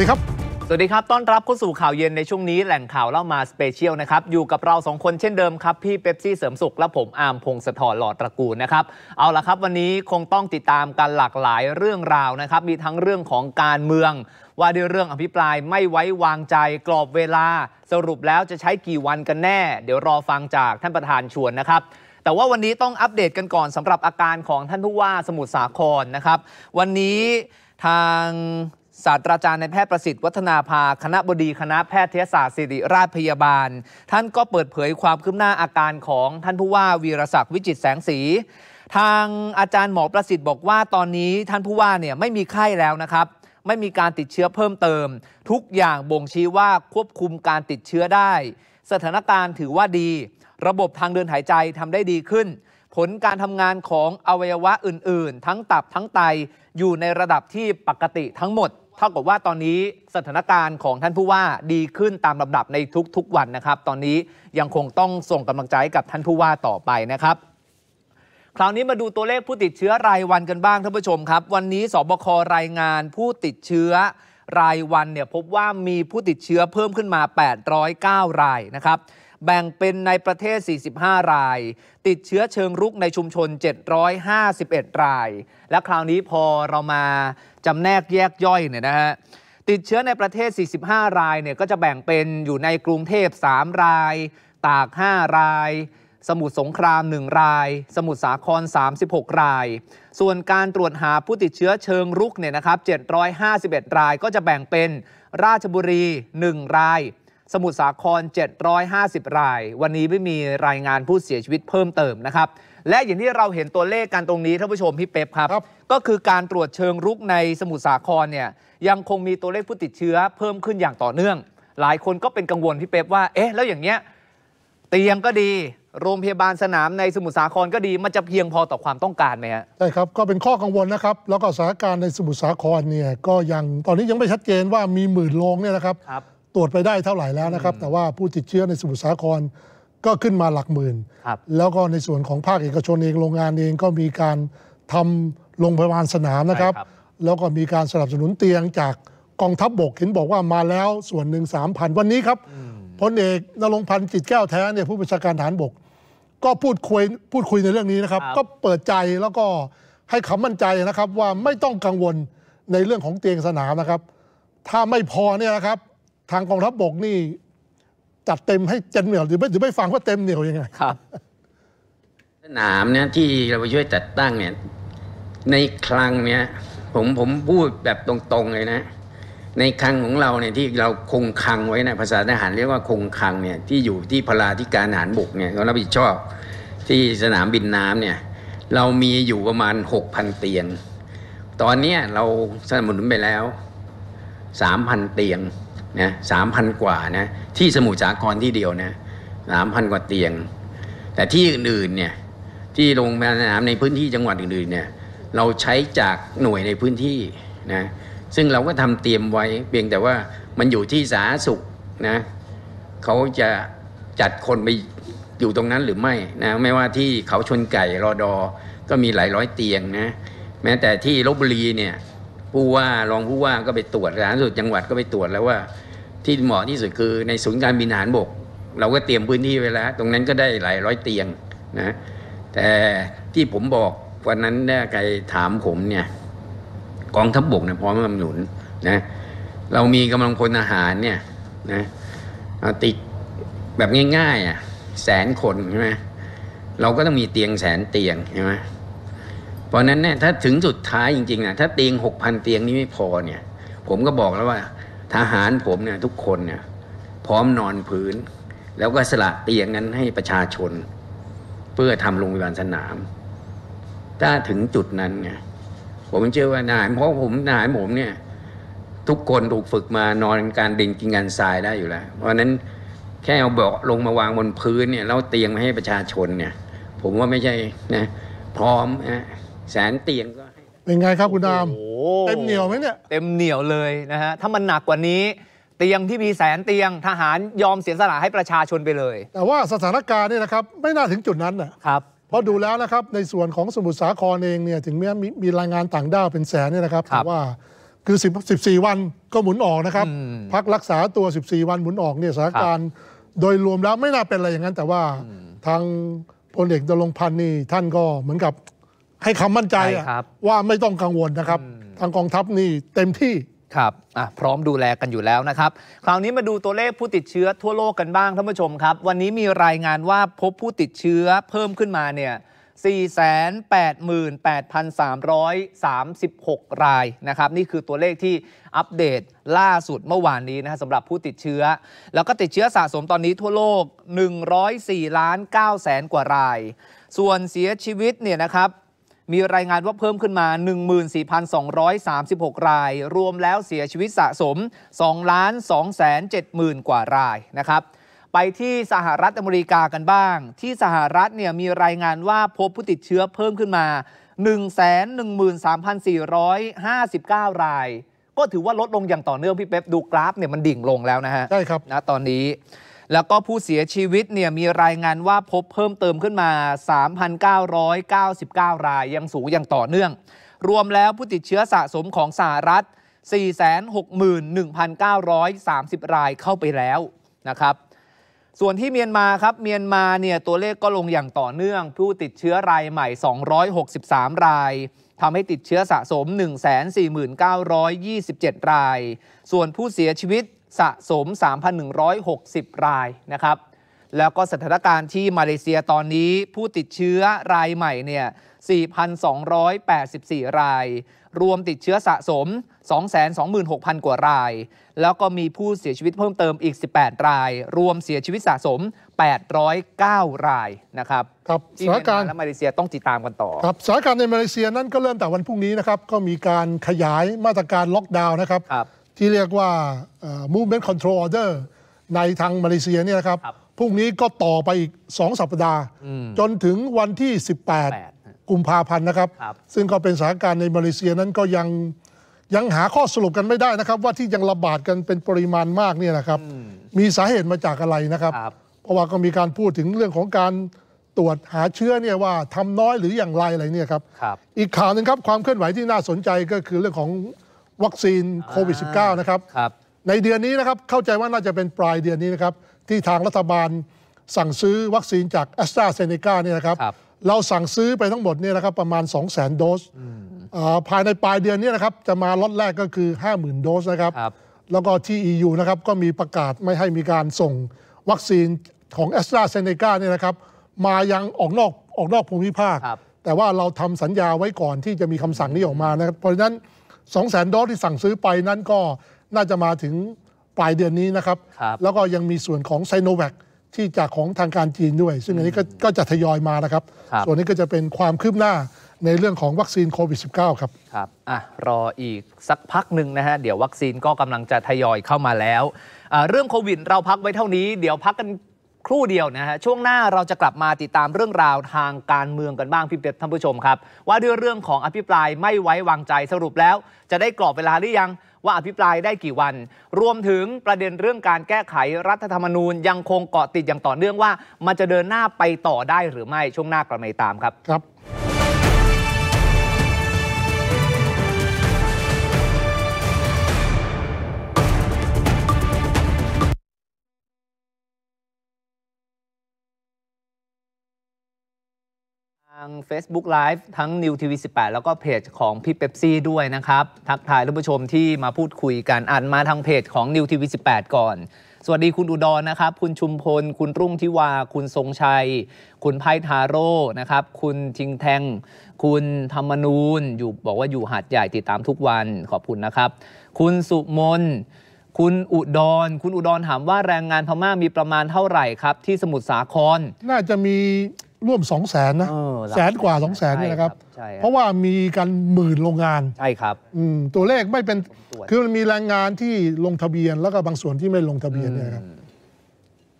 สดีครับ สวัสดีครับ ต้อนรับเข้าสู่ข่าวเย็นในช่วงนี้แหล่งข่าวเล่ามาสเปเชียลนะครับ อยู่กับเราสองคนเช่นเดิมครับ พี่เป๊ปซี่เสริมสุข และผมอาร์มพงศธรหล่อตระกูลนะครับ เอาละครับวันนี้คงต้องติดตามกันหลากหลายเรื่องราวนะครับ มีทั้งเรื่องของการเมือง ว่าด้วยเรื่องอภิปรายไม่ไว้วางใจกรอบเวลาสรุปแล้วจะใช้กี่วันกันแน่ เดี๋ยวรอฟังจากท่านประธานชวนนะครับ แต่ว่าวันนี้ต้องอัปเดตกันก่อนสำหรับอาการของท่านผู้ว่าสมุทรสาครนะครับวันนี้ทางศาสตราจารย์ในแพทย์ประสิทธิ์วัฒนาภาคณะบดีคณะแพทยศาสตร์ศิริราชพยาบาล ท่านก็เปิดเผยความคืบหน้าอาการของท่านผู้ว่าวีรศักดิ์วิจิตแสงสี ทางอาจารย์หมอประสิทธิ์บอกว่า ตอนนี้ท่านผู้ว่าเนี่ยไม่มีไข้แล้วนะครับ ไม่มีการติดเชื้อเพิ่มเติม ทุกอย่างบ่งชี้ว่าควบคุมการติดเชื้อได้ สถานการณ์ถือว่าดี ระบบทางเดินหายใจทำได้ดีขึ้น ผลการทำงานของอวัยวะอื่นๆ ทั้งตับทั้งไตอยู่ในระดับที่ปกติทั้งหมดท่ากับว่าตอนนี้สถานการณ์ของท่านผู้ว่าดีขึ้นตามลำดับในทุกๆวันนะครับ ตอนนี้ยังคงต้องส่งกำลังใจกับท่านผู้ว่าต่อไปนะครับ คราวนี้มาดูตัวเลขผู้ติดเชื้อรายวันกันบ้างท่านผู้ชมครับ วันนี้สบครายงานผู้ติดเชื้อรายวันเนี่ยพบว่ามีผู้ติดเชื้อเพิ่มขึ้นมา 809 รายนะครับแบ่งเป็นในประเทศ 45 ราย ติดเชื้อเชิงรุกในชุมชน 751 ราย และคราวนี้พอเรามาจำแนกแยกย่อยเนี่ยนะฮะ ติดเชื้อในประเทศ 45 รายเนี่ยก็จะแบ่งเป็นอยู่ในกรุงเทพ 3 ราย ตาก 5 ราย สมุทรสงคราม 1 ราย สมุทรสาคร 36 ราย ส่วนการตรวจหาผู้ติดเชื้อเชิงรุกเนี่ยนะครับ 751 ราย ก็จะแบ่งเป็นราชบุรี 1 รายสมุทรสาคร 750 ราย วันนี้ไม่มีรายงานผู้เสียชีวิตเพิ่มเติมนะครับ และอย่างที่เราเห็นตัวเลขกันตรงนี้ ท่านผู้ชมพี่เป๊ปครับ ก็คือการตรวจเชิงรุกในสมุทรสาครเนี่ยยังคงมีตัวเลขผู้ติดเชื้อเพิ่มขึ้นอย่างต่อเนื่อง หลายคนก็เป็นกังวลพี่เป๊ปว่า เอ๊ะ แล้วอย่างเนี้ยเตียงก็ดี โรงพยาบาลสนามในสมุทรสาครก็ดีมันจะเพียงพอต่อความต้องการไหมฮะ ใช่ครับ ก็เป็นข้อกังวลนะครับ แล้วก็สถานการณ์ในสมุทรสาครเนี่ยก็ยังตอนนี้ยังไม่ชัดเจนว่ามีหมื่นโรงเนี่ยนะครับรบตรวจไปได้เท่าไหร่แล้วนะครับ แต่ว่าผู้ติดเชื้อในสมุทรสาครก็ขึ้นมาหลักหมื่น แล้วก็ในส่วนของภาคเอกชนเอง โรงงานเอง ก็มีการทำโรงพยาบาลสนามนะครับรบแล้วก็มีการสนับสนุนเตียงจากกองทัพบบกเห็นบอกว่ามาแล้ว ส่วนหนึ่งสามพันวันนี้ครับพลเอกนรงพันธ์จิตแก้วแท้เนี่ยผู้บัญชาการฐานบก ก็พูดคุยพูดคุยในเรื่องนี้นะครับครับก็เปิดใจแล้วก็ให้คำมั่นใจนะครับว่าไม่ต้องกังวลในเรื่องของเตียงสนามนะครับ ถ้าไม่พอเนี่ยนะครับทางกองทัพบบกนี่จัดเต็มให้เจนเหนียวหรือไม่หรือไม่ฟังว่าเต็มเหนียวยังไงครับสนามเนี่ยที่เราไปช่วยจัดตั้งเนี่ยในคลังเนี่ยผมผมพูดแบบตรงๆเลยนะในคลังของเราเนี่ยที่เราคงคลังไว้นะภาษาทหารเรียกว่าคงคลังเนี่ยที่อยู่ที่พลาธิการทหารบกเนี่ยเรารับผิดชอบที่สนามบินน้ำเนี่ยเรามีอยู่ประมาณหกพันเตียง ตอนนี้เราสนับสนุนไปแล้วสามพันเตียงนะสามพันกว่านะ ที่สมุทรสาครที่เดียวนะสามพันกว่าเตียง แต่ที่อื่นๆเนี่ย ที่โรงพยาบาลสนามในพื้นที่จังหวัดอื่นๆเนี่ย เราใช้จากหน่วยในพื้นที่นะ ซึ่งเราก็ทำเตรียมไว้เพียงแต่ว่ามันอยู่ที่สาธารณสุขนะ เขาจะจัดคนไปอยู่ตรงนั้นหรือไม่ นะ ไม่ว่าที่เขาชนไก่รอดอ ก็มีหลายร้อยเตียงนะ แม้แต่ที่ลบบุรีเนี่ยผู้ว่ารองผู้ว่าก็ไปตรวจสาธารณสุขจังหวัดก็ไปตรวจแล้วว่า ที่เหมาะที่สุดคือในศูนย์การบินหารบก เราก็เตรียมพื้นที่ไว้แล้วตรงนั้นก็ได้หลายร้อยเตียงนะแต่ที่ผมบอกวันนั้นเนี่ยใครถามผมเนี่ยกองทัพบบกเนี่ยพร้อมสนับสนุนนะเรามีกำลังพลอาหารเนี่ยนะติดแบบง่ายๆอ่ะแสนคนใช่ไหมเราก็ต้องมีเตียงแสนเตียงใช่ไหมเพราะนั้นเนี่ยถ้าถึงสุดท้ายจริงๆนะถ้าเตียงหกพันเตียงนี้ไม่พอเนี่ย ผมก็บอกแล้วว่าทหารผมเนี่ยทุกคนเนี่ยพร้อมนอนพื้นแล้วก็สละเตียงนั้นให้ประชาชน เพื่อทำโรงพยาบาลสนามถ้าถึงจุดนั้นเนี่ยผมเชื่อว่านายเพราะผมนายผมเนี่ยทุกคนถูกฝึกมานอนการดินกินกานทรายได้อยู่แล้ว เพราะนั้นแค่เอาเบาะลงมาวางบนพื้นเนี่ยแล้วเตียงมาให้ประชาชนเนี่ย ผมว่าไม่ใช่นะพร้อมนะแสนเตียงก็ให้เป็นไงครับคุณดามเต็มเหนียวไหมเนี่ย เต็มเหนียวเลยนะฮะถ้ามันหนักกว่านี้เตียงที่มีแสนเตียงทหารยอมเสียสละให้ประชาชนไปเลย แต่ว่าสถานการณ์เนี่ยนะครับไม่น่าถึงจุดนั้นนะครับ เพราะดูแล้วนะครับในส่วนของสมุทรสาครเองเนี่ยถึงแม้มีมีรายงานต่างด้าวเป็นแสนเนี่ยนะครับแต่ว่าคือ 1 4 วันก็หมุนออกนะครับ พักรักษาตัว 14 วันหมุนออกเนี่ยสถานการณ์โดยรวมแล้วไม่น่าเป็นอะไรอย่างนั้นแต่ว่าทางพลเอกดลงพันธ์นี่ท่านก็เหมือนกับให้คำมั่นใจใว่าไม่ต้องกังวลนะครับ ทางกองทัพนี่เต็มที่ครับอ่ะพร้อมดูแลกันอยู่แล้วนะครับ คราวนี้มาดูตัวเลขผู้ติดเชื้อทั่วโลกกันบ้างท่านผู้ชมครับวันนี้มีรายงานว่าพบผู้ติดเชื้อเพิ่มขึ้นมาเนี่ย488,336 รายนะครับ นี่คือตัวเลขที่อัปเดตล่าสุดเมื่อวานนี้นะฮะสำหรับผู้ติดเชื้อ แล้วก็ติดเชื้อสะสมตอนนี้ทั่วโลก104ล้าน9แสนกว่าราย ส่วนเสียชีวิตเนี่ยนะครับมีรายงานว่าเพิ่มขึ้นมา 14,236ราย รวมแล้วเสียชีวิตสะสม2ล้าน2แสน7หมื่นกว่ารายนะครับ ไปที่สหรัฐอเมริกากันบ้าง ที่สหรัฐเนี่ยมีรายงานว่าพบผู้ติดเชื้อเพิ่มขึ้นมา 113,459 ราย ก็ถือว่าลดลงอย่างต่อเนื่องพี่เป๊ปดูกราฟเนี่ยมันดิ่งลงแล้วนะฮะใช่ครับนะตอนนี้แล้วก็ผู้เสียชีวิตเนี่ยมีรายงานว่าพบเพิ่มเติมขึ้นมา 3,999 รายยังสูงอย่างต่อเนื่อง รวมแล้วผู้ติดเชื้อสะสมของสหรัฐ 461,930 รายเข้าไปแล้วนะครับส่วนที่เมียนมาครับเมียนมาเนี่ยตัวเลขก็ลงอย่างต่อเนื่อง ผู้ติดเชื้อรายใหม่ 263 รายทำให้ติดเชื้อสะสม 149,27 ราย ส่วนผู้เสียชีวิตสะสม 3,160 รายนะครับ แล้วก็สถานการณ์ที่มาเลเซียตอนนี้ผู้ติดเชื้อรายใหม่เนี่ย 4,284 ราย รวมติดเชื้อสะสม 226,000 กว่าราย แล้วก็มีผู้เสียชีวิตเพิ่มเติมอีก 18 ราย รวมเสียชีวิตสะสม 809 รายนะครับครับสถานการณ์และมาเลเซียต้องติดตามกันต่อ ครับสถานการณ์ในมาเลเซียนั่นก็เริ่มแต่วันพรุ่งนี้นะครับ ก็มีการขยายมาตรการล็อกดาวน์นะครับรบที่เรียกว่า movement control order ในทางมาเลเซียเนี่ยครับ พรุ่งนี้ก็ต่อไปอีก 2 สัปดาห์จนถึงวันที่ 18 กุมภาพันธ์นะครับ ซึ่งก็เป็นสถานการณ์ในมาเลเซียนั้นก็ยังยังหาข้อสรุปกันไม่ได้นะครับ ว่าที่ยังระบาดกันเป็นปริมาณมากเนี่ยนะครับ มีสาเหตุมาจากอะไรนะครับ เพราะว่าก็มีการพูดถึงเรื่องของการตรวจหาเชื้อเนี่ยว่าทำน้อยหรืออย่างไรอะไรเนี่ยครับรบอีกข่าวนึงครับความเคลื่อนไหวที่น่าสนใจก็คือเรื่องของวัคซีนโควิด -19 นะครับรบในเดือนนี้นะครับเข้าใจว่าน่าจะเป็นปลายเดือนนี้นะครับที่ทางรัฐบาลสั่งซื้อวัคซีนจากแอสตราเซเนกาเนี่ยนะครับรบเราสั่งซื้อไปทั้งหมดเนี่ยนะครับ ประมาณ 2 0 0 0 0 0 โดสภายในปลายเดือนนี้นะครับจะมาล็อตแรกก็คือ 50,000 โดสนะครับรบแล้วก็ที่ EU นะครับก็มีประกาศไม่ให้มีการส่งวัคซีนของแอสตราเซเนกาเนี่ยนะครับมายังออกนอกออกนอกภูมิภาคคแต่ว่าเราทำสัญญาไว้ก่อนที่จะมีคำสั่งนี้ออกมานะครับเพราะฉะนั้น2 0 0สนโดสที่สั่งซื้อไปนั้นก็น่าจะมาถึงปลายเดือนนี้นะครับรบแล้วก็ยังมีส่วนของไซโนแวคที่จากของทางการจีนด้วย ซึ่งอันนี้ก็กจะทยอยมานะครับครับ ส่วนนี้ก็จะเป็นความคืบหน้าในเรื่องของวัคซีนโควิด -19 ครับ ครับอ่ะรออีกสักพักหนึ่งนะฮะ เดี๋ยววัคซีนก็กำลังจะทยอยเข้ามาแล้ว เรื่องโควิดเราพักไว้เท่านี้เดี๋ยวพักกันครู่เดียวนะฮะช่วงหน้าเราจะกลับมาติดตามเรื่องราวทางการเมืองกันบ้างพี่เป็ดท่านผู้ชมครับ ว่าด้วยเรื่องของอภิปรายไม่ไว้วางใจสรุปแล้ว จะได้กรอบเวลาหรือยังว่าอภิปรายได้กี่วัน รวมถึงประเด็นเรื่องการแก้ไขรัฐธรรมนูญยังคงเกาะติดอย่างต่อเนื่องว่า มันจะเดินหน้าไปต่อได้หรือไม่ช่วงหน้ากลับมาตามครับครับาง Facebook Live ทั้ง New TV 18แล้วก็เพจของพี่เป๊ปซี่ด้วยนะครับ ทักทายท่านผู้ชมที่มาพูดคุยกันอ่านมาทางเพจของ New TV 18ก่อน สวัสดีคุณอุดรนะครับคุณชุมพล คุณรุ่งทิวา คุณทรงชัย คุณไพทาโร่นะครับ คุณทิงแทง คุณธรรมนูนอยู่บอกว่าอยู่หาดใหญ่ติดตามทุกวันขอบคุณนะครับ คุณสุมน คุณอุดร คุณอุดรถามว่าแรงงานพม่ามีประมาณเท่าไหร่ครับที่สมุทรสาครน่าจะมีร่วม2 0 0แสนนะแสนกว่า2 0 0แสนนี่นะครับ เพราะว่ามีกันหมื่นโรงงาน ใช่ครับตัวเลขไม่เป็นคือมันมีแรงงานที่ลงทะเบียนแล้วก็บางส่วนที่ไม่ลงทะเบียนเนี่ยครับ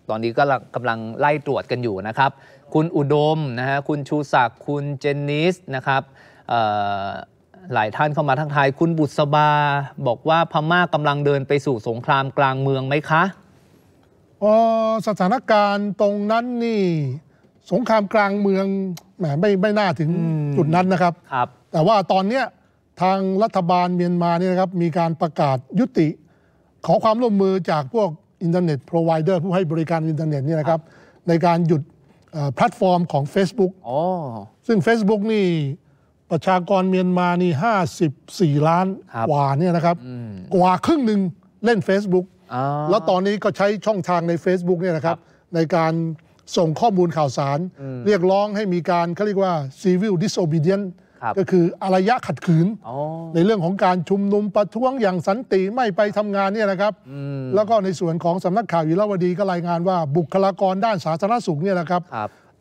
ตอนนี้ก็กำลังไล่ตรวจกันอยู่นะครับ คุณอุดมนะฮะคุณชูศักดิ์คุณเจนนิสนะครับหลายท่านเข้ามาทักทาย คุณบุษบา บอกว่าพม่ากกำลังเดินไปสู่สงครามกลางเมืองไหมคะอ๋อสถานการณ์ตรงนั้นนี่สงครามกลางเมืองแหมไม่ไม่น่าถึงจุดนั้นนะครับครับแต่ว่าตอนเนี้ยทางรัฐบาลเมียนมาเนี่ยนะครับมีการประกาศยุติ ขอความร่วมมือจากพวกอินเทอร์เน็ตพรอไวเดอร์ผู้ให้บริการอินเทอร์เน็ตนี่นะครับในการหยุดแพลตฟอร์มของ Facebook อ๋อซึ่ง Facebook นี่ประชากรเมียนมานี่54 ล้านกว่าเนี่ยนะครับกว่าครึ่งหนึ่งเล่น Facebook แล้วตอนนี้ก็ใช้ช่องทางใน Facebook เนี่ยนะครับ ในการส่งข้อมูลข่าวสารเรียกร้องให้มีการเขาเรียกว่า civil disobedience ก็คืออารยะขัดขืน ในเรื่องของการชุมนุมประท้วงอย่างสันติไม่ไปทำงานเนี่ยนะครับแล้วก็ในส่วนของสำนักข่าววิราวดี ก็รายงานว่า บุคลากรด้านสาธารณสุขเนี่ยนะครับ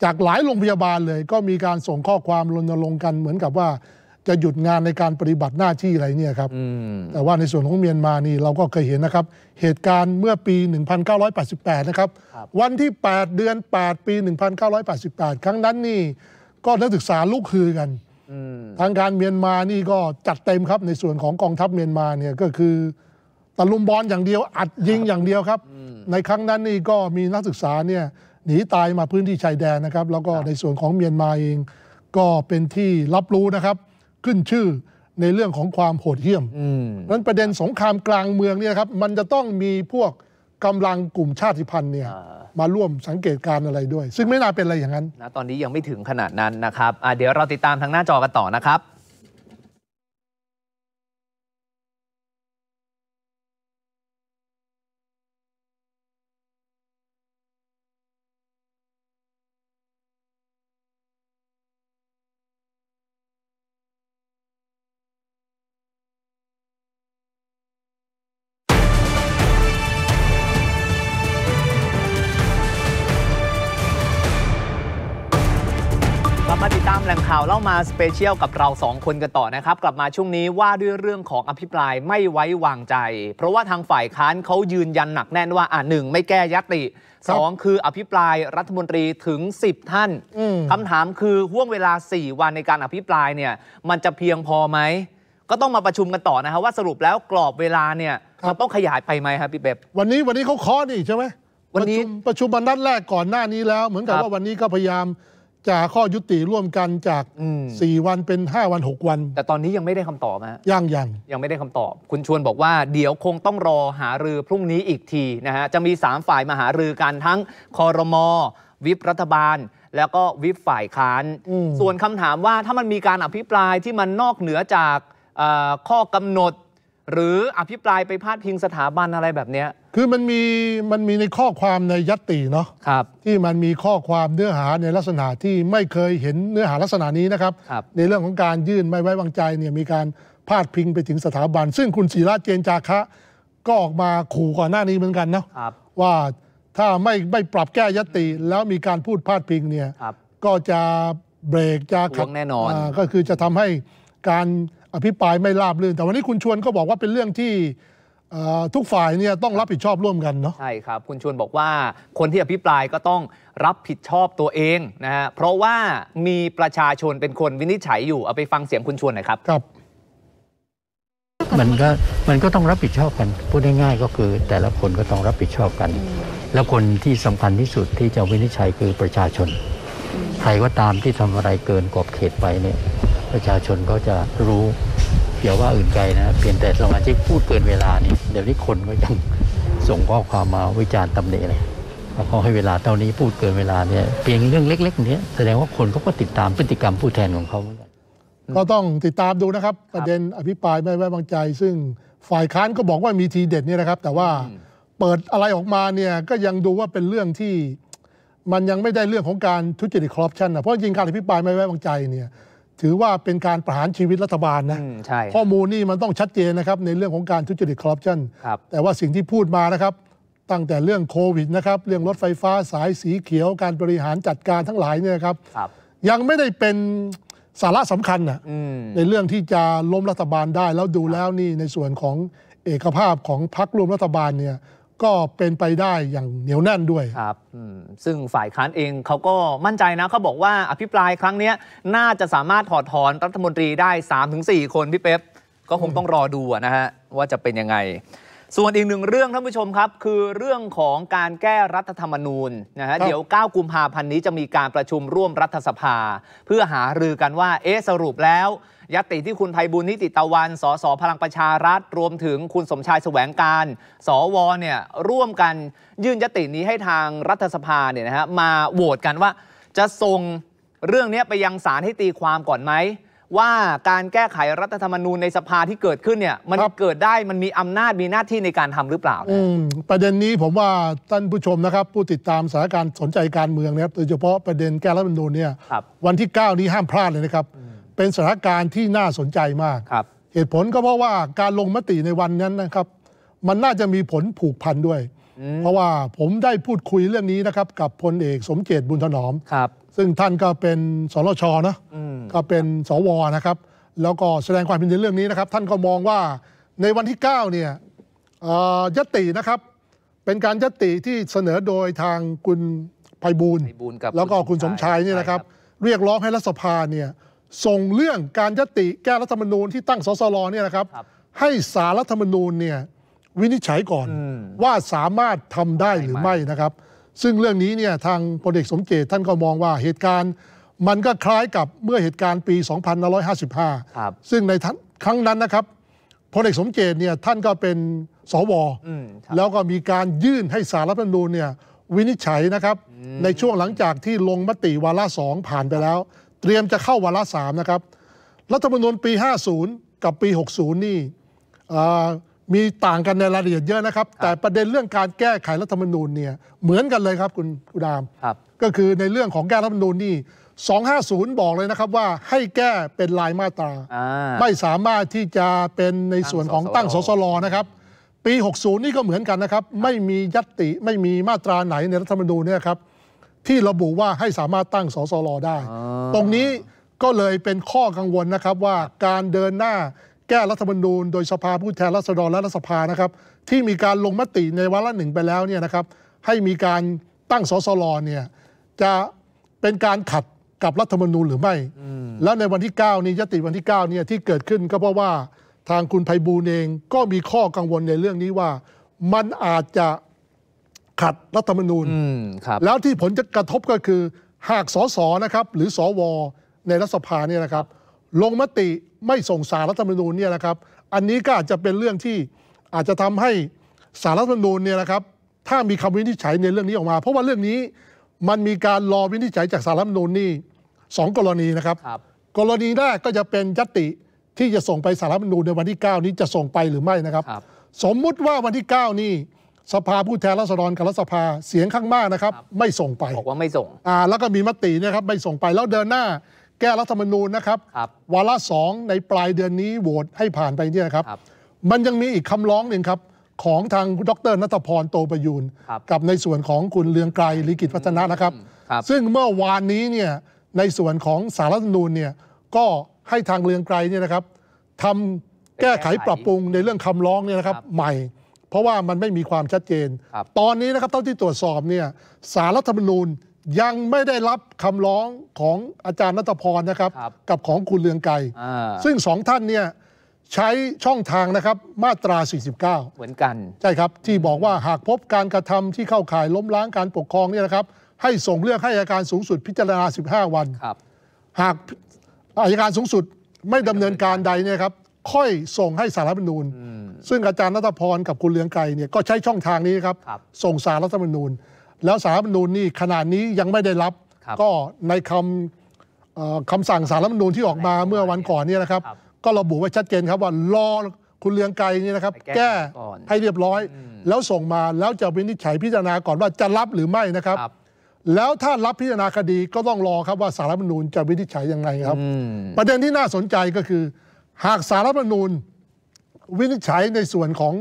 จากหลายโรงพยาบาลเลยก็มีการส่งข้อความรณรงค์กันเหมือนกับว่าจะหยุดงานในการปฏิบัติหน้าที่อะไรเนี่ยครับแต่ว่าในส่วนของเมียนมานี่ เราก็เคยเห็นนะครับ เหตุการณ์เมื่อปี 1988 นะครับ วันที่ 8 เดือน 8 ปี 1988 ครั้งนั้นนี่ก็นักศึกษาลุกฮือกันทางการเมียนมานี่ก็จัดเต็มครับในส่วนของกองทัพเมียนมาเนี่ยก็คือตะลุมบอลอย่างเดียว อัดยิงอย่างเดียวครับ ในครั้งนั้นนี่ก็มีนักศึกษาเนี่ยหนีตายมาพื้นที่ชายแดนนะครับ แล้วก็ในส่วนของเมียนมาเอง ก็เป็นที่รับรู้นะครับขึ้นชื่อในเรื่องของความโหดเหี้ยมนั้นประเด็นสงครามกลางเมืองเนี่ยครับมันจะต้องมีพวกกำลังกลุ่มชาติพันธุ์เนี่ย มาร่วมสังเกตการอะไรด้วย ซึ่งไม่น่าเป็นอะไรอย่างนั้นนะตอนนี้ยังไม่ถึงขนาดนั้นนะครับเดี๋ยวเราติดตามทางหน้าจอกันต่อนะครับข่าวเล่ามาสเปเชียลกับเรา 2 คนกันต่อนะครับ กลับมาช่วงนี้ว่าด้วยเรื่องของอภิปรายไม่ไว้วางใจ เพราะว่าทางฝ่ายค้านเขายืนยันหนักแน่นว่าอ่าหนึ่งไม่แก้ยัตติ 2 คืออภิปรายรัฐมนตรีถึง 10 ท่านคำถามคือห่วงเวลา 4 วันในการอภิปรายเนี่ยมันจะเพียงพอไหม ก็ต้องมาประชุมกันต่อนะครับว่าสรุปแล้วกรอบเวลาเนี่ยมันต้องขยายไปไหมครับพี่เบบวันนี้วันนี้เขาคอนี่ใช่ไหมวันนี้ประชุมบรรทัดแรกก่อนหน้านี้แล้ว เหมือนกับว่าวันนี้ก็พยายามจากข้อยุติร่วมกันจากสี่4วันเป็น 5 วัน 6 วัน แต่ตอนนี้ยังไม่ได้คำตอบนะฮะยังยังยังไม่ได้คำตอบคุณชวนบอกว่า เดี๋ยวคงต้องรอหารือพรุ่งนี้อีกทีนะฮะจะมี 3 ฝ่ายมาหารือกัน ทั้งคอรมอวิปรัฐบาล แล้วก็วิปฝ่ายค้าน ส่วนคำถามว่าถ้ามันมีการอภิปรายที่มันนอกเหนือจากข้อกำหนดหรืออภิปรายไปพาดพิงสถาบันอะไรแบบนี้ คือมันมีมันมีในข้อความในยัตติเนาะ ครับ ที่มันมีข้อความเนื้อหาในลักษณะที่ไม่เคยเห็นเนื้อหาลักษณะนี้นะครับรบในเรื่องของการยื่นไม่ไว้วางใจเนี่ยมีการพาดพิงไปถึงสถาบัน ซึ่งคุณศิระเจนจาคะก็ออกมาขู่ก่อนหน้านี้เหมือนกันเนาะ ครับ ว่าถ้าไม่ไม่ปรับแก้ยติ แล้วมีการพูดพาดพิงเนี่ย ก็จะเบรกจะขรดงแน่นอนอก็คือจะทำให้การอภิปรายไม่ราบรื่นแต่วันนี้คุณชวนก็บอกว่าเป็นเรื่องที่ทุกฝ่ายเนี่ยต้องรับผิดชอบร่วมกันเนาะใช่ครับ คุณชวนบอกว่าคนที่อภิปรายก็ต้องรับผิดชอบตัวเองนะฮะเพราะว่ามีประชาชนเป็นคนวินิจฉัยอยู่เอาไปฟังเสียงคุณชวนหน่อยครับ ครับมันก็มันก็ต้องรับผิดชอบกัน พูดง่ายๆก็คือแต่ละคนก็ต้องรับผิดชอบกัน แล้วคนที่สำคัญที่สุดที่จะวินิจฉัยคือประชาชนใครก็ตามที่ทำอะไรเกินกรอบเขตไปเนี่ยประชาชนก็จะรู้เดี๋ยวว่าอื่นไกลนะเปลี่ยนแต่สมาชิกพูดเกินเวลานี่เดี๋ยวนี้คนก็ยังส่งข้อความมาวิจารณ์ตำหนิเลยเขาให้เวลาเท่านี้พูดเกินเวลาเนี่ยเพียงเรื่องเล็กๆนี้แสดงว่าคนเขาก็ติดตามพฤติกรรมผู้แทนของเขาเหมือนกันก็ต้องติดตามดูนะครับประเด็นอภิปรายไม่ไว้วางใจ ซึ่งฝ่ายค้านก็บอกว่ามีทีเด็ดนี่นะครับ แต่ว่าเปิดอะไรออกมาเนี่ยก็ยังดูว่าเป็นเรื่องที่มันยังไม่ได้เรื่องของการทุจริตคอร์รัปชันนะเพราะจริงการอภิปรายไม่ไว้วางใจเนี่ยถือว่าเป็นการประหารชีวิตรัฐบาลนะข้อมูลนี่มันต้องชัดเจนนะครับในเรื่องของการทุจริตคอร์รัปชันแต่ว่าสิ่งที่พูดมานะครับตั้งแต่เรื่องโควิดนะครับเรื่องรถไฟฟ้าสายสีเขียวการบริหารจัดการทั้งหลายเนี่ยครับรบยังไม่ได้เป็นสาระสำคัญนะในเรื่องที่จะล้มรัฐบาลได้ แล้วดูแล้วนี่ในส่วนของเอกภาพของพรรคร่วมรัฐบาลเนี่ยก็เป็นไปได้อย่างเหนียวแน่นด้วยครับซึ่งฝ่ายค้านเอง เขาก็มั่นใจนะเขาบอกว่าอภิปรายครั้งนี้น่าจะสามารถถอดถอนรัฐมนตรีได้ 3-4 คน พี่เป๊ปก็คงต้องรอดูนะฮะว่าจะเป็นยังไง ส่วนอีกหนึ่งเรื่องท่านผู้ชมครับ คือเรื่องของการแก้รัฐธรรมนูญนะฮะเดี๋ยว 9 กุมภาพันธ์นี้จะมีการประชุมร่วมรัฐสภา เพื่อหารือกันว่าเอสรุปแล้วยติที่คุณภัยบุญนิติตะวันสสพลังประชารัฐ รวมถึงคุณสมชายแสวงการ สวเนี่ยร่วมกันยื่นยตินี้ให้ทางรัฐสภาเนี่ยนะฮะมาโหวตกันว่า จะส่งเรื่องนี้ไปยังศาลให้ตีความก่อนไหม ว่าการแก้ไขรัฐธรรมนูญในสภาที่เกิดขึ้นเนี่ยมันเกิดได้มันมีอำนาจมีหน้าที่ในการทำหรือเปล่าประเด็นนี้ผมว่าท่านผู้ชมนะครับ ผู้ติดตามสถานการณ์สนใจการเมืองนะครับโดยเฉพาะประเด็นแก้รัฐธรรมนูญเนี่ย วันที่9นี้ห้ามพลาดเลยนะครับเป็นสถานการณ์ที่น่าสนใจมาก เหตุผลก็เพราะว่าการลงมติในวันนั้นนะครับ มันน่าจะมีผลผูกพันด้วย เพราะว่าผมได้พูดคุยเรื่องนี้นะครับ กับพลเอกสมเจตบุญถนอมซึ่งท่านก็เป็นสรชนะก็เป็นสวนะครับ แล้วก็แสดงความเห็นในเรื่องนี้นะครับ ท่านก็มองว่าในวันที่ 9 เนี่ยยตินะครับ เป็นการยติที่เสนอโดยทางคุณไพบูลแล้วก็คุณสมชายเนี่ยนะครับ เรียกร้องให้รัฐสภาเนี่ยส่งเรื่องการยติแก้รัฐธรรมนูญที่ตั้งสสรเนี่ยนะครับ ให้สารรัฐธรรมนูญเนี่ยวินิจฉัยก่อนว่าสามารถทำได้หรือไม่นะครับ ซึ่งเรื่องนี้เนี่ยทางพลเอกสมเจตท่านก็มองว่าเหตุการณ์ มันก็คล้ายกับเมื่อเหตุการณ์ปี 2555 ซึ่งในครั้งนั้นนะครับพลเอกสมเจตเนี่ยท่านก็เป็นสวแล้วก็มีการยื่นให้สารรัฐธรรมนูญเนี่ยวินิจฉัยนะครับ ในช่วงหลังจากที่ลงมติวาระสองผ่านไปแล้วเตรียมจะเข้าวาระสามนะครับ รัฐธรรมนูญปี 50 กับปี 60 นี่มีต่างกันในรายละเอียดเยอะนะครับ แต่ประเด็นเรื่องการแก้ไขรัฐธรรมนูญเนี่ยเหมือนกันเลยครับคุณอุดามก็คือในเรื่องของแก้รัฐธรรมนูญนี่ 250 บอกเลยนะครับว่าให้แก้เป็นลายมาตราไม่สามารถที่จะเป็นในส่วนของตั้งสสลนะครับปี 60 นี่ก็เหมือนกันนะครับ ไม่มียัตติไม่มีมาตราไหนในรัฐธรรมนูญเนี่ยครับที่ระบุว่าให้สามารถตั้งสสรได้ ตรงนี้ก็เลยเป็นข้อกังวลนะครับว่าการเดินหน้าแก้รัฐธรรมนูญโดยสภาผู้แทนราษฎรและรัฐสภานะครับ ที่มีการลงมติในวาระหนึ่งไปแล้วเนี่ยนะครับ ให้มีการตั้งสสรเนี่ยจะเป็นการขัดกับรัฐธรรมนูญหรือไม่ แล้วในวันที่ 9 นี้ยติวันที่9เนี่ยที่เกิดขึ้นก็เพราะว่าทางคุณไพบูลเองก็มีข้อกังวลในเรื่องนี้ว่ามันอาจจะขัดรัฐธรรมนูญแล้วที่ผลจะกระทบก็คือ หากสสนะครับ หรือสวในรัฐสภาเนี่ยนะครับ ลงมติไม่ส่งสารรัฐธรรมนูญเนี่ยนะครับ อันนี้ก็อาจจะเป็นเรื่องที่อาจจะทำให้สารรัฐธรรมนูญเนี่ยนะครับ ถ้ามีคำวินิจฉัยในเรื่องนี้ออกมา เพราะว่าเรื่องนี้มันมีการรอวินิจฉัยจากสารรัฐธรรมนูญนี่สองกรณีนะครับ กรณีแรกก็จะเป็นยติที่จะส่งไปสารรัฐธรรมนูญในวันที่ 9 นี้จะส่งไปหรือไม่นะครับ สมมุติว่าวันที่ 9 นี้สภาผู้แทน ราษฎรกับรัฐสภาเสียงข้างมากนะครับ ไม่ส่งไปบอกว่าไม่ส่งอ่าแล้วก็มีมตินะครับไม่ส่งไปแล้วเดินหน้า แก้รัฐธรรมนูญนะครับรับวาระสองในปลายเดือนนี้โหวตให้ผ่านไปเนี่ยนะครับรบมันยังมีอีกคำร้องหนึ่งครับของทางดรนัทพรโตประยูนกับในส่วนของคุณเลืองไกรลิกิตพัฒนะนะครับรบซึ่งเมื่อวานนี้เนี่ยในส่วนของสารรัฐธรรมนูญเนี่ยก็ให้ทางเลืองไกรเนี่ยนะครับทำแก้ไขปรับปรุงในเรื่องคำร้องเนี่ยนะครับ ใหม่เพราะว่ามันไม่มีความชัดเจน ตอนนี้นะครับเท่าที่ตรวจสอบเนี่ยสารรัฐธรรมนูญยังไม่ได้รับคำร้องของอาจารย์นัตพรนะครับ กับของคุณเลืองไกรซึ่งสองท่านเนี่ยใช้ช่องทางนะครับมาตรา 49 เหมือนกัน ใช่ครับ ที่บอกว่าหากพบการกระทำที่เข้าข่ายล้มล้างการปกครองเนี่ยนะครับ ให้ส่งเรื่องให้อายการสูงสุด พิจารณา 15 วันหากอายการสูงสุดไม่ดำเนินการใดเนี่ยครับค่อยส่งให้สารรัฐมนูญ ซึ่งอาจารย์รัฐพรกับคุณเลืองไกรเนี่ยก็ใช้ช่องทางนี้ครับ ส่งสารรัฐมนูญ แล้วสารรัฐมนูญนี่ขนาดนี้ยังไม่ได้รับ ก็ในคำคำสั่งสารรัฐมนูญที่ออกมา เมื่อวันก่อนนี่นะครับ ก็ระบุไว้ชัดเจนครับว่ารอคุณเลืองไกรนี่นะครับ แก้ให้เรียบร้อย แล้วส่งมาแล้วจะวินิจฉัยพิจารณาก่อนว่าจะรับหรือไม่นะครับ แล้วถ้ารับพิจารณาคดีก็ต้องรอครับว่าสารรัฐมนูญจะวินิจฉัยยังไงครับ ประเด็นที่น่าสนใจก็คือหากสารรัฐมนูญวินิจฉัยในส่วนของ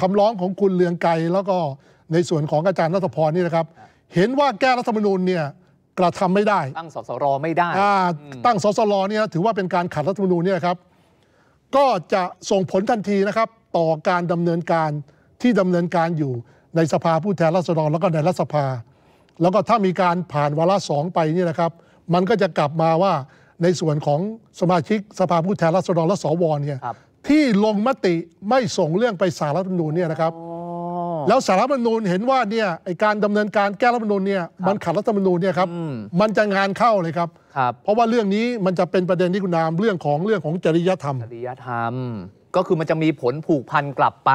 คำร้องของคุณเลืองไกรแล้วก็ในส่วนของอาจารย์รัฐพรนี่นะครับ เห็นว่าแก้รัฐมนูญเนี่ยกระทำไม่ได้ ตั้งสสรไม่ได้ตั้งสสรเนี่ยถือว่าเป็นการขัดรัฐมนูญเนี่ยครับก็จะส่งผลทันทีนะครับ ต่อการดำเนินการที่ดำเนินการอยู่ในสภาผู้แทนราษฎรแล้วก็ในรัฐสภา แล้วก็ถ้ามีการผ่านวาระสองไปนี่นะครับ มันก็จะกลับมาว่าในส่วนของสมาชิกสภาผู้แทนราษฎรและสวเนี่ยที่ลงมติไม่ส่งเรื่องไปสารรัฐธรรมนูญเนี่ยนะครับแล้วสารรัฐธรรมนูญเห็นว่าเนี่ยไอการดำเนินการแก้รัฐธรรมนูญเนี่ยมันขัดรัฐธรรมนูญเนี่ยครับมันจะงานเข้าเลยครับ เพราะว่าเรื่องนี้มันจะเป็นประเด็นที่คุณนามเรื่องของเรื่องของจริยธรรมจริยธรรม ก็คือมันจะมีผลผูกพันกลับไป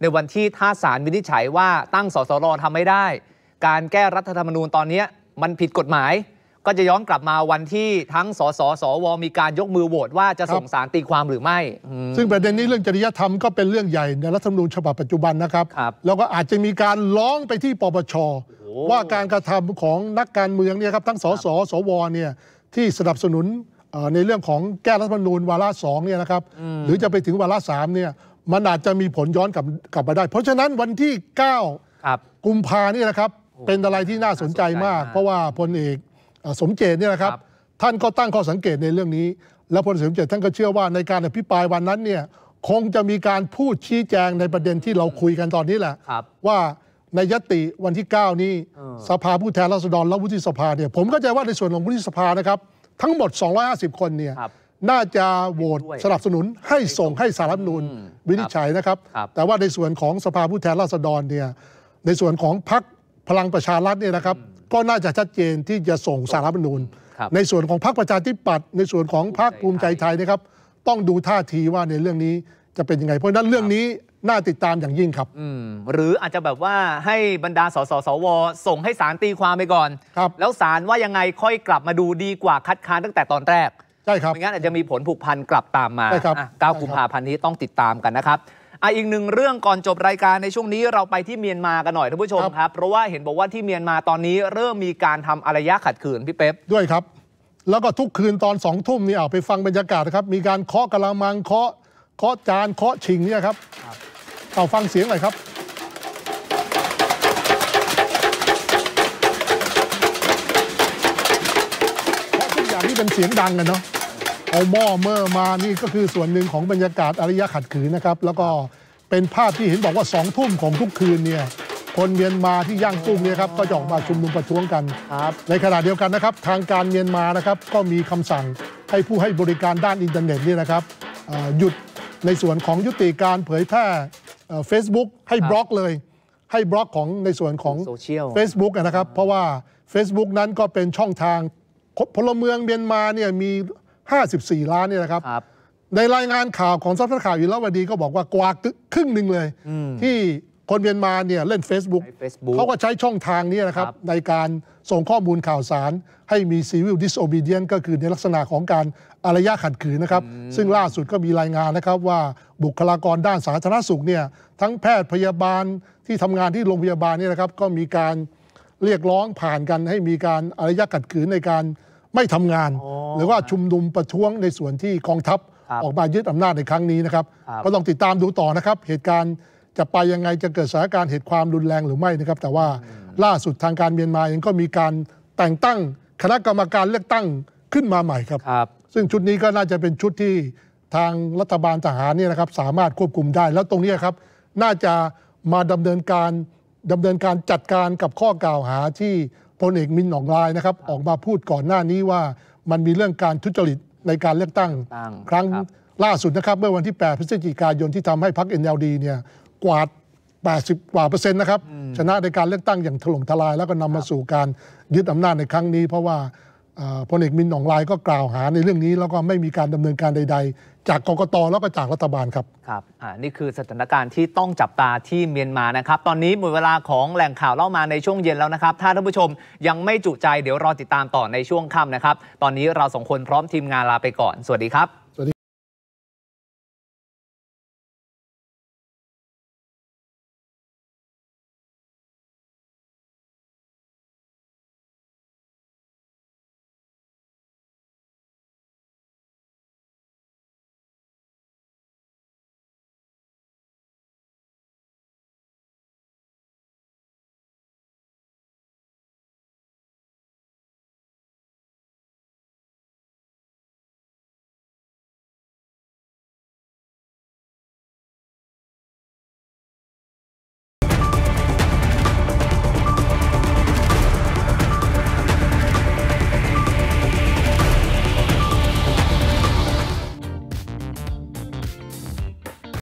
ในวันที่ถ้าศาลวินิจฉัยว่าตั้งสสรทำไม่ได้ การแก้รัฐธรรมนูญตอนนี้มันผิดกฎหมายก็จะย้อนกลับมาวันที่ทั้งสสสวมีการยกมือโหวตว่าจะส่งสารตีความหรือไม่ ซึ่งประเด็นนี้เรื่องจริยธรรมก็เป็นเรื่องใหญ่ในรัฐธรรมนูญฉบับปัจจุบันนะครับแล้วก็อาจจะมีการร้องไปที่ปปชว่าการกระทำของนักการเมืองเนี่ยครับทั้งสสสวเนี่ยที่สนับสนุนในเรื่องของแก้รัฐธรรมนูญวาระสองเนี่ยนะครับหรือจะไปถึงวาระสามเนี่ยมันอาจจะมีผลย้อนกลับกลับมาได้ เพราะฉะนั้นวันที่ 9กุมภาเนี่ยนะครับเป็นอะไรที่น่าสนใจมาก เพราะว่าพลเอกสมเจตเนี่ยนะครับ ท่านก็ตั้งข้อสังเกตในเรื่องนี้ และพลเสมเจตท่านก็เชื่อว่าในการอภิปรายวันนั้นเนี่ยคงจะมีการพูดชี้แจงในประเด็นที่เราคุยกันตอนนี้แหละว่าในยติวันที่ 9 นี้ สภาผู้แทนราษฎรและวุฒิสภาเนี่ยผมก็จะใจว่าในส่วนของวุฒิสภานะครับ ทั้งหมด 250 คนเนี่ยน่าจะโหวตสนับสนุนให้ส่งให้สารรัฐนูลวินิจฉัยนะครับ แต่ว่าในส่วนของสภาผู้แทนราษฎรเนี่ยในส่วนของพรรคพลังประชารัฐเนี่ยนะครับก็น่าจะชัดเจนที่จะส่งสารรัฐมนูญ ในส่วนของพรรคประชาธิปัตย์ในส่วนของพรรคภูมิใจไทยนะครับ ต้องดูท่าทีว่าในเรื่องนี้จะเป็นยังไงเพราะนั้นเรื่องนี้น่าติดตามอย่างยิ่งครับหรืออาจจะแบบว่าให้บรรดาสสสวส่งให้ศาลตีความไป ก่อน แล้วศาลว่ายังไงค่อยกลับมาดูดีกว่าคัดค้านตั้งแต่ตอนแรกใช่ครับไม่งั้นอาจจะมีผลผูกพันกลับตามมาใช่ครับอ่าคกุมภาพันธ์นี้ต้องติดตามกันนะครับอ่ะอีกหนึ่งเรื่องก่อนจบรายการในช่วงนี้เราไปที่เมียนมากันหน่อยท่านผู้ชมครับ เพราะว่าเห็นบอกว่าที่เมียนมาตอนนี้เริ่มมีการทำอารยะขัดขืนพี่เป๊ปด้วยครับ แล้วก็ทุกคืนตอนสองทุ่มนี่เอาไปฟังบรรยากาศนะครับมีการเคาะกระมังเคาะเคาะจานเคาะชิงเนี่ยครับเอาฟังเสียงหน่อยครับเพราะทุกอย่างนี่เป็นเสียงดังกันเนาะเอาหม้อเมอร์มานี่ก็คือส่วนหนึ่งของบรรยากาศอารยะขัดขืนนะครับ แล้วก็เป็นภาพที่เห็นบอกว่าสองทุ่มของทุกคืนเนี่ย คนเมียนมาที่ย่างกุ้งเนี่ยครับก็จะออกมาชุมนุมประท้วงกันในขณะเดียวกันนะครับทางการเมียนมานะครับก็มีคำสั่งให้ผู้ให้บริการด้านอินเทอร์เน็ตนี่นะครับหยุดในส่วนของยุติการเผยแพร่เฟซบุ๊กให้บล็อกเลย ให้บล็อกของในส่วนของโซเชียลเฟซบุ๊กนะครับ เพราะว่า Facebook นั้นก็เป็นช่องทางพลเมืองเมียนมาเนี่ยมี54 ล้านเนี่ยนะครับ ในรายงานข่าวของสำนักข่าวอินลวดีก็บอกว่ากว่าครึ่งหนึ่งเลย ที่คนเมียนมาเนี่ยเล่น Facebook เขาก็ใช้ช่องทางนี้นะครับ ในการส่งข้อมูลข่าวสาร ให้มี civil disobedience ก็คือในลักษณะของการอารยะขัดขืนนะครับ ซึ่งล่าสุดก็มีรายงานนะครับว่าบุคลากรด้านสาธารณสุขเนี่ยทั้งแพทย์พยาบาลที่ทำงานที่โรงพยาบาลเนี่ยนะครับก็มีการเรียกร้องผ่านกัน ให้มีการอารยะขัดขืนในการไม่ทำงานหรือว่าชุมนุมประท้วงในส่วนที่กองทัพออกมายึดอำนาจในครั้งนี้นะครับ ก็ลองติดตามดูต่อนะครับ เหตุการณ์จะไปยังไงจะเกิดสถานการณ์เหตุความรุนแรงหรือไม่นะครับแต่ว่าล่าสุดทางการเมียนมาเองก็มีการแต่งตั้งคณะกรรมการเลือกตั้งขึ้นมาใหม่ครับรบซึ่งชุดนี้ก็น่าจะเป็นชุดที่ทางรัฐบาลทหารเนี่ยนะครับ สามารถควบคุมได้ แล้วตรงนี้ครับน่าจะมาดำเนินการดำเนินการจัดการกับข้อกล่าวหาที่พลเอกมินหนองลายนะครับ ออกมาพูดก่อนหน้านี้ว่ามันมีเรื่องการทุจริตในการเลือกตั้งครั้งล่าสุดนะครับ เมื่อวันที่ 8พฤศจิกายนที่ทำให้พรรคเอ็นเอลดีเนี่ยกวาด 80กว่าเปอร์เซ็นต์นะครับ ชนะในการเลือกตั้งอย่างถล่มทลายแล้วก็นำมาสู่การยึดอำนาจในครั้งนี้เพราะว่าพลเอกมินหนองลายก็กล่าวหาในเรื่องนี้แล้วก็ไม่มีการดำเนินการใดๆ จากกกตแล้วก็จากรัฐบาลครับครับอ่านี่คือสถานการณ์ที่ต้องจับตาที่เมียนมานะครับตอนนี้หมดเวลาของแหล่งข่าวเล่ามาในช่วงเย็นแล้วนะครับถ้าท่านผู้ชมยังไม่จุใจเดี๋ยวรอติดตามต่อในช่วงค่ำนะครับตอนนี้เราสองคนพร้อมทีมงานลาไปก่อน สวัสดีครับ